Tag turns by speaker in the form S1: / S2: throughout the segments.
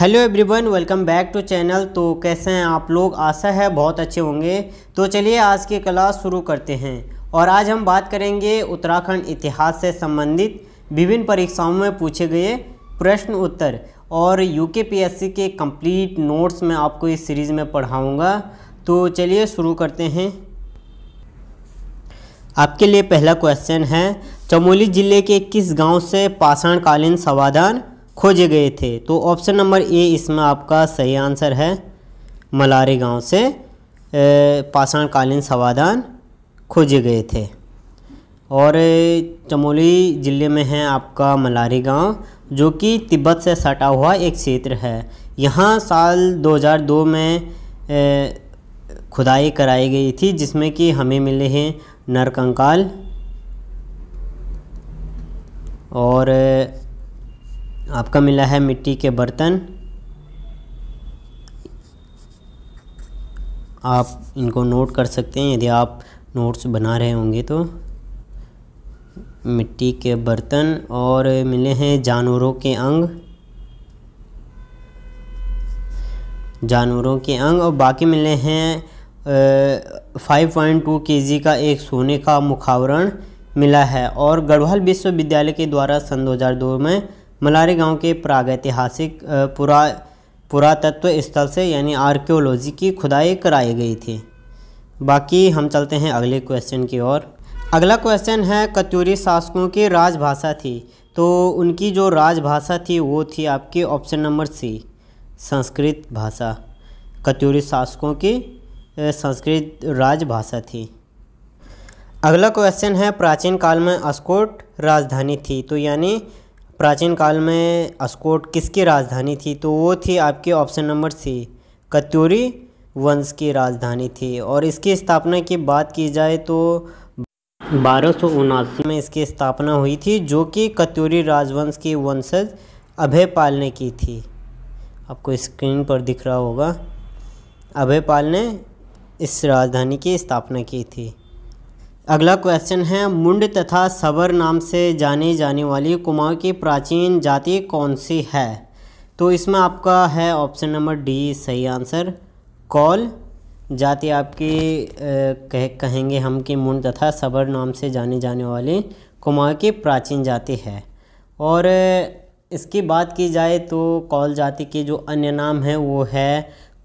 S1: Hello everyone welcome back to channel तो कैसे हैं आप लोग आशा है बहुत अच्छे होंगे तो चलिए आज की क्लास शुरू करते हैं और आज हम बात करेंगे उत्तराखंड इतिहास से संबंधित विभिन्न परीक्षाओं में पूछे गए प्रश्न उत्तर और यू के के कंप्लीट नोट्स में आपको इस सीरीज़ में पढ़ाऊँगा तो चलिए शुरू करते हैं आपके लिए पहला क्वेश्चन है चमोली ज़िले के किस गाँव से पाषाणकालीन समाधान खोजे गए थे तो ऑप्शन नंबर ए इसमें आपका सही आंसर है मलारे गांव से पाषाणकालीन समाधान खोजे गए थे और चमोली ज़िले में है आपका मलारी गांव जो कि तिब्बत से सटा हुआ एक क्षेत्र है यहाँ साल 2002 में खुदाई कराई गई थी जिसमें कि हमें मिले हैं नरकंकाल और आपका मिला है मिट्टी के बर्तन आप इनको नोट कर सकते हैं यदि आप नोट्स बना रहे होंगे तो मिट्टी के बर्तन और मिले हैं जानवरों के अंग जानवरों के अंग और बाकी मिले हैं फाइव पॉइंट टू के जी का एक सोने का मुखावरण मिला है और गढ़वाल विश्वविद्यालय के द्वारा सन 2002 में मलारी गांव के प्रागैतिहासिक पुरा पुरातत्व स्थल से यानी आर्क्योलॉजी की खुदाई कराई गई थी बाकी हम चलते हैं अगले क्वेश्चन की ओर अगला क्वेश्चन है कत्यूरी शासकों की राजभाषा थी तो उनकी जो राजभाषा थी वो थी आपकी ऑप्शन नंबर सी संस्कृत भाषा कत्यूरी शासकों की संस्कृत राजभाषा थी अगला क्वेश्चन है प्राचीन काल में अस्कोट राजधानी थी तो यानी प्राचीन काल में अस्कोट किसकी राजधानी थी तो वो थी आपकी ऑप्शन नंबर सी कत्यूरी वंश की राजधानी थी और इसकी स्थापना की बात की जाए तो बारह में इसकी स्थापना हुई थी जो कि कत्यूरी राजवंश की वंशज अभयपाल ने की थी आपको स्क्रीन पर दिख रहा होगा अभयपाल ने इस राजधानी की स्थापना की थी अगला क्वेश्चन है मुंड तथा सबर नाम से जानी जाने वाली कुमाऊँ की प्राचीन जाति कौन सी है तो इसमें आपका है ऑप्शन नंबर डी सही आंसर कौल जाति आपकी कह, कहेंगे हम कि मुंड तथा सबर नाम से जानी जाने वाली कुमाऊँ की प्राचीन जाति है और इसकी बात की जाए तो कौल जाति के जो अन्य नाम हैं वो है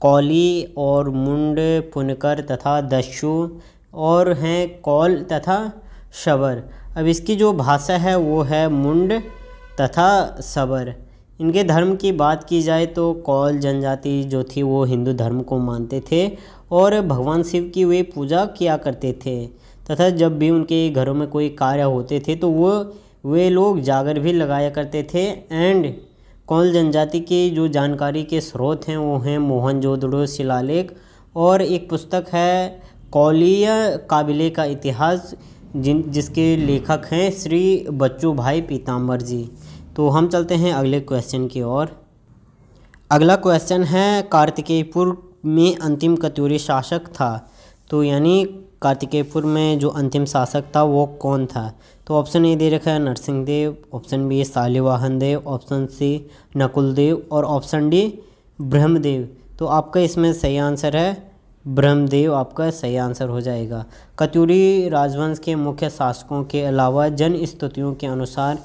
S1: कौली और मुंड पुनकर तथा दस्यु और हैं कौल तथा शबर अब इसकी जो भाषा है वो है मुंड तथा सबर इनके धर्म की बात की जाए तो कौल जनजाति जो थी वो हिंदू धर्म को मानते थे और भगवान शिव की वे पूजा किया करते थे तथा जब भी उनके घरों में कोई कार्य होते थे तो वो वे लोग जागर भी लगाया करते थे एंड कौल जनजाति के जो जानकारी के स्रोत हैं वो हैं मोहनजोदड़ो शिलालेख और एक पुस्तक है कौलिया काबिले का इतिहास जिन जिसके लेखक हैं श्री बच्चू भाई पीताम्बर जी तो हम चलते हैं अगले क्वेश्चन की ओर अगला क्वेश्चन है कार्तिकेयपुर में अंतिम कत्यूरी शासक था तो यानी कार्तिकेयपुर में जो अंतिम शासक था वो कौन था तो ऑप्शन ए दे रखा है Narsingh Dev option B Shalivahan Dev option C Nakul Dev और ऑप्शन डी ब्रह्मदेव तो आपका इसमें सही आंसर है ब्रह्मदेव आपका सही आंसर हो जाएगा कत्यूरी राजवंश के मुख्य शासकों के अलावा जन स्तुतियों के अनुसार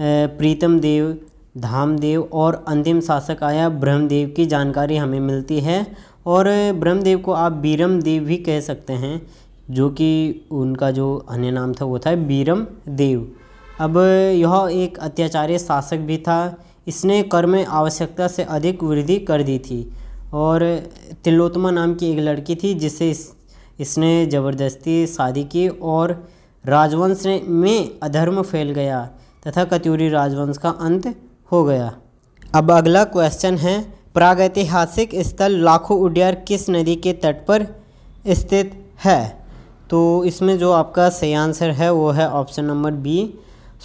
S1: प्रीतम देव धामदेव और अंतिम शासक आया ब्रह्मदेव की जानकारी हमें मिलती है और ब्रह्मदेव को आप बीरम देव भी कह सकते हैं जो कि उनका जो अन्य नाम था वो था बीरम देव अब यह एक अत्याचारी शासक भी था इसने कर में आवश्यकता से अधिक वृद्धि कर दी थी और तिलोत्तमा नाम की एक लड़की थी जिसे इस इसने ज़बरदस्ती शादी की और राजवंश में अधर्म फैल गया तथा कत्यूरी राजवंश का अंत हो गया अब अगला क्वेश्चन है प्रागैतिहासिक स्थल लाखों उडियार किस नदी के तट पर स्थित है तो इसमें जो आपका सही आंसर है वो है ऑप्शन नंबर बी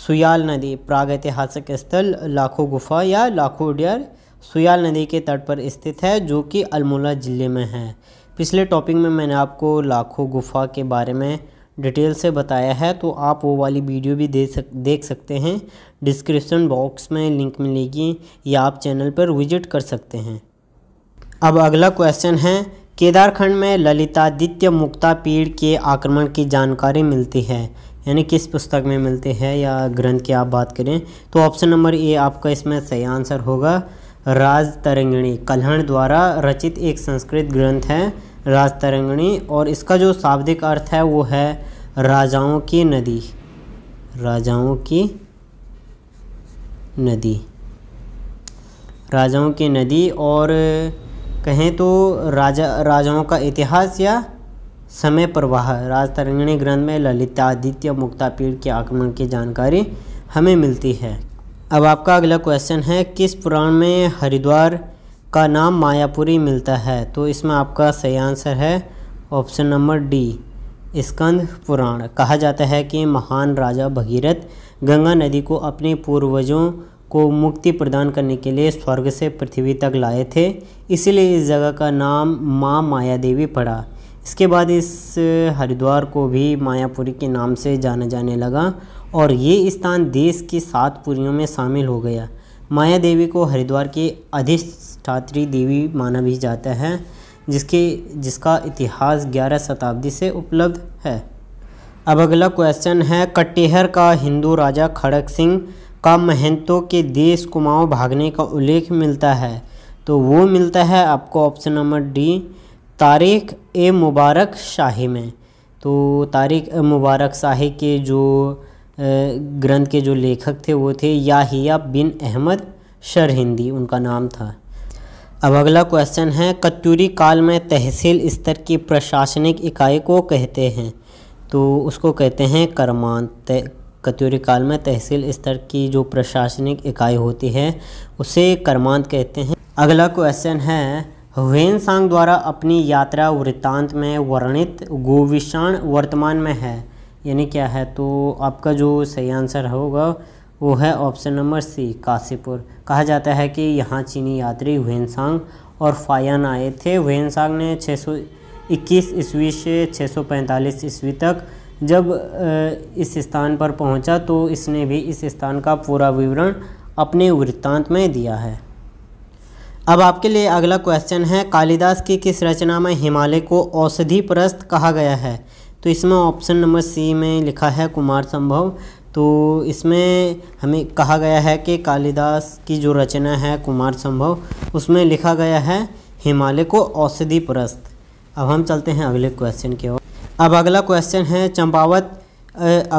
S1: सुयाल नदी प्रागैतिहासिक स्थल लाखों गुफा या लाखों उडियार सुयाल नदी के तट पर स्थित है जो कि अल्मोला ज़िले में है पिछले टॉपिक में मैंने आपको लाखों गुफा के बारे में डिटेल से बताया है तो आप वो वाली वीडियो भी दे सक देख सकते हैं डिस्क्रिप्शन बॉक्स में लिंक मिलेगी या आप चैनल पर विजिट कर सकते हैं अब अगला क्वेश्चन है केदारखंड में ललितादित्य मुक्ता पीढ़ के आक्रमण की जानकारी मिलती है यानी किस पुस्तक में मिलती है या ग्रंथ की आप बात करें तो ऑप्शन नंबर ए आपका इसमें सही आंसर होगा राज तरंगिणी कल्हण द्वारा रचित एक संस्कृत ग्रंथ है राज तरंगिणी और इसका जो शाब्दिक अर्थ है वो है राजाओं की नदी राजाओं की नदी राजाओं की नदी और कहें तो राजा राजाओं का इतिहास या समय प्रवाह राजतरंगिणी ग्रंथ में ललितादित्य मुक्तापीठ के आक्रमण की जानकारी हमें मिलती है अब आपका अगला क्वेश्चन है किस पुराण में हरिद्वार का नाम मायापुरी मिलता है तो इसमें आपका सही आंसर है option number D Skanda Purana कहा जाता है कि महान राजा भगीरथ गंगा नदी को अपने पूर्वजों को मुक्ति प्रदान करने के लिए स्वर्ग से पृथ्वी तक लाए थे इसीलिए इस जगह का नाम माँ माया देवी पड़ा इसके बाद इस हरिद्वार को भी मायापुरी के नाम से जाना जाने लगा और ये स्थान देश की सात पुरियों में शामिल हो गया माया देवी को हरिद्वार की अधिष्ठात्री देवी माना भी जाता है जिसके जिसका इतिहास 11 शताब्दी से उपलब्ध है अब अगला क्वेश्चन है कटेहर का हिंदू राजा खड़ग सिंह का महंतों के देश कुमाऊं भागने का उल्लेख मिलता है तो वो मिलता है आपको ऑप्शन नंबर डी तारीख ए मुबारक शाही में तो तारीख ए मुबारक शाही के जो ग्रंथ के जो लेखक थे वो थे याहिया बिन अहमद शरहिंदी उनका नाम था अब अगला क्वेश्चन है कत्यूरी काल में तहसील स्तर की प्रशासनिक इकाई को कहते हैं तो उसको कहते हैं करमान कत्यूरी काल में तहसील स्तर की जो प्रशासनिक इकाई होती है उसे करमांत कहते हैं अगला क्वेश्चन है वेन सांग द्वारा अपनी यात्रा वृत्तांत में वर्णित गोविषाण वर्तमान में है यानी क्या है तो आपका जो सही आंसर होगा वो है ऑप्शन नंबर सी काशीपुर कहा जाता है कि यहाँ चीनी यात्री हुएनसांग और फायान आए थे हुएनसांग ने 621 ईस्वी से 645 ईस्वी तक जब इस स्थान पर पहुँचा तो इसने भी इस स्थान का पूरा विवरण अपने वृत्तांत में दिया है अब आपके लिए अगला क्वेश्चन है कालिदास की किस रचना में हिमालय को औषधि प्रस्त कहा गया है तो इसमें ऑप्शन नंबर सी में लिखा है कुमार संभव तो इसमें हमें कहा गया है कि कालिदास की जो रचना है कुमार संभव उसमें लिखा गया है हिमालय को औषधि परस्त अब हम चलते हैं अगले क्वेश्चन की ओर अब अगला क्वेश्चन है चंपावत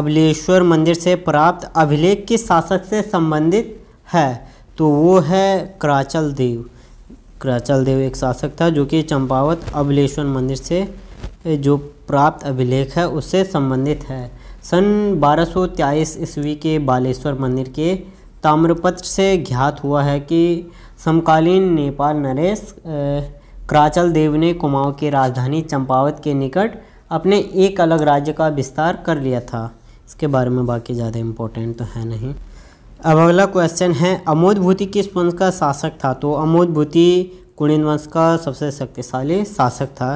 S1: अबलेश्वर मंदिर से प्राप्त अभिलेख किस शासक से संबंधित है तो वो है क्राचल देव क्राचल देव एक शासक था जो कि चंपावत अबलेश्वर मंदिर से जो प्राप्त अभिलेख है उससे संबंधित है सन बारह सौ ईस्वी के बालेश्वर मंदिर के ताम्रपत्र से ज्ञात हुआ है कि समकालीन नेपाल नरेश क्राचल देव ने कुमाऊँ की राजधानी चंपावत के निकट अपने एक अलग राज्य का विस्तार कर लिया था इसके बारे में बाकी ज़्यादा इम्पोर्टेंट तो है नहीं अब अगला क्वेश्चन है अमोद भूति किस वंश का शासक था तो अमोद भूति कुणिन वंश का सबसे शक्तिशाली शासक था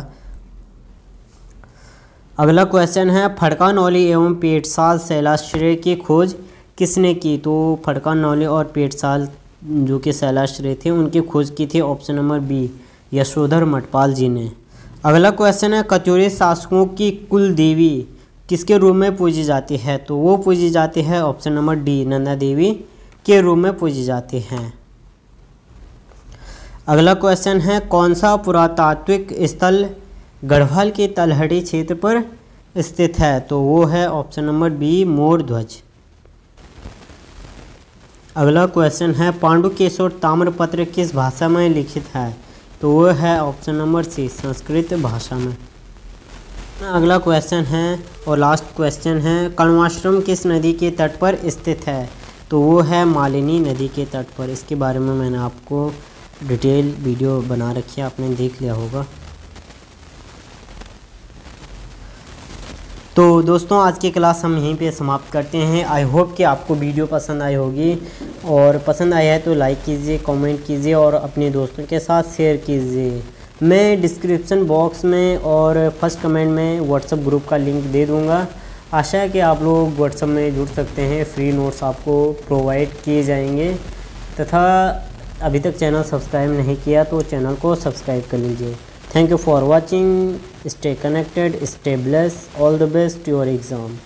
S1: अगला क्वेश्चन है फड़का नौली एवं पेटसाल शैलाश्रय की खोज किसने की तो फड़का नौली और पेटसाल जो कि शैलाश्रय थे उनकी खोज की थी option number B Yashodhar Matpal ji ने अगला क्वेश्चन है कचोरी शासकों की कुल देवी किसके रूप में पूजी जाती है तो वो पूजी जाती है option number D Nanda Devi के रूप में पूजी जाती हैं अगला क्वेश्चन है कौन सा पुरातात्विक स्थल गढ़वाल के तलहटी क्षेत्र पर स्थित है तो वो है ऑप्शन नंबर बी मोर ध्वज अगला क्वेश्चन है पांडु केशोर ताम्रपत्र किस भाषा में लिखित है तो वो है ऑप्शन नंबर सी संस्कृत भाषा में अगला क्वेश्चन है और लास्ट क्वेश्चन है कर्णवाश्रम किस नदी के तट पर स्थित है तो वो है मालिनी नदी के तट पर इसके बारे में मैंने आपको डिटेल वीडियो बना रखी है आपने देख लिया होगा तो दोस्तों आज की क्लास हम यहीं पे समाप्त करते हैं आई होप कि आपको वीडियो पसंद आई होगी और पसंद आई है तो लाइक कीजिए कमेंट कीजिए और अपने दोस्तों के साथ शेयर कीजिए मैं डिस्क्रिप्शन बॉक्स में और फर्स्ट कमेंट में व्हाट्सअप ग्रुप का लिंक दे दूँगा आशा है कि आप लोग व्हाट्सअप में जुड़ सकते हैं फ्री नोट्स आपको प्रोवाइड किए जाएंगे तथा अभी तक चैनल सब्सक्राइब नहीं किया तो चैनल को सब्सक्राइब कर लीजिए thank you for watching Stay connected, stay blessed. All the best to your exam.